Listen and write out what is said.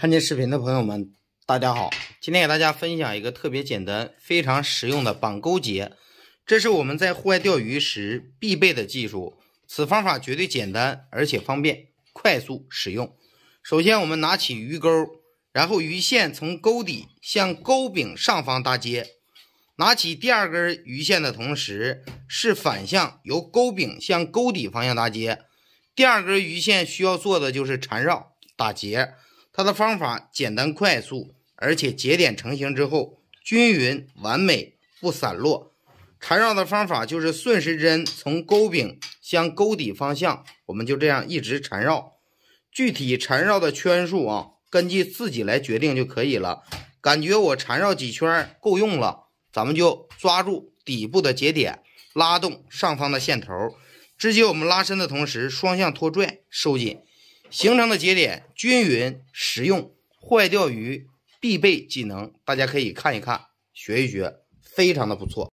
看见视频的朋友们，大家好！今天给大家分享一个特别简单、非常实用的绑钩结，这是我们在户外钓鱼时必备的技术。此方法绝对简单而且方便、快速使用。首先，我们拿起鱼钩，然后鱼线从钩底向钩柄上方搭接；拿起第二根鱼线的同时，是反向由钩柄向钩底方向搭接。第二根鱼线需要做的就是缠绕打结。它的方法简单快速，而且节点成型之后均匀完美，不散落。缠绕的方法就是顺时针从钩柄向钩底方向，我们就这样一直缠绕。具体缠绕的圈数啊，根据自己来决定就可以了。感觉我缠绕几圈够用了，咱们就抓住底部的节点，拉动上方的线头，直接我们拉伸的同时双向拖拽收紧。形成的节点均匀实用，户外钓鱼必备技能，大家可以看一看，学一学，非常的不错。